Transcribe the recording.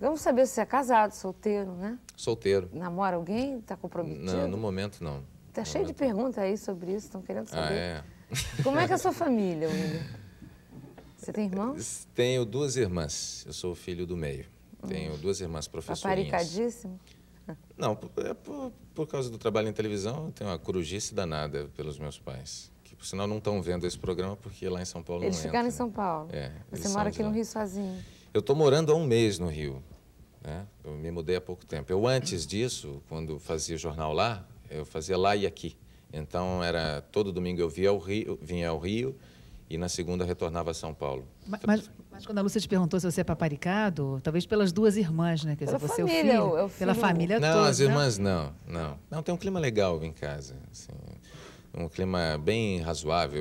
Vamos saber se é casado, solteiro, né? Solteiro. Namora alguém? Está comprometido? Não, no momento não. Está cheio momento. de perguntas aí sobre isso, estão querendo saber. Ah, é? Como é que é a sua família, William? Você tem irmãos? Tenho duas irmãs. Eu sou o filho do meio. Tenho duas irmãs tá professoras. Paricadíssimo? Não, é por, por, causa do trabalho em televisão, eu tenho uma corujice danada pelos meus pais. Que, por sinal, não estão vendo esse programa porque lá em São Paulo eles não Eles ficaram entra, em né? São Paulo? É. Você mora aqui no Rio sozinho? Eu estou morando há um mês no Rio. Né? Eu me mudei há pouco tempo. Eu, antes disso, quando fazia jornal lá, eu fazia lá e aqui. Então, era todo domingo eu via ao Rio, vinha ao Rio e na segunda retornava a São Paulo. Mas, mas, mas, quando a Lúcia te perguntou se você é paparicado, talvez pelas duas irmãs, né? Quer dizer, você família, é o filho, pela família não, toda. Não, as né? irmãs não, não. Não, tem um clima legal em casa, assim, um clima bem razoável.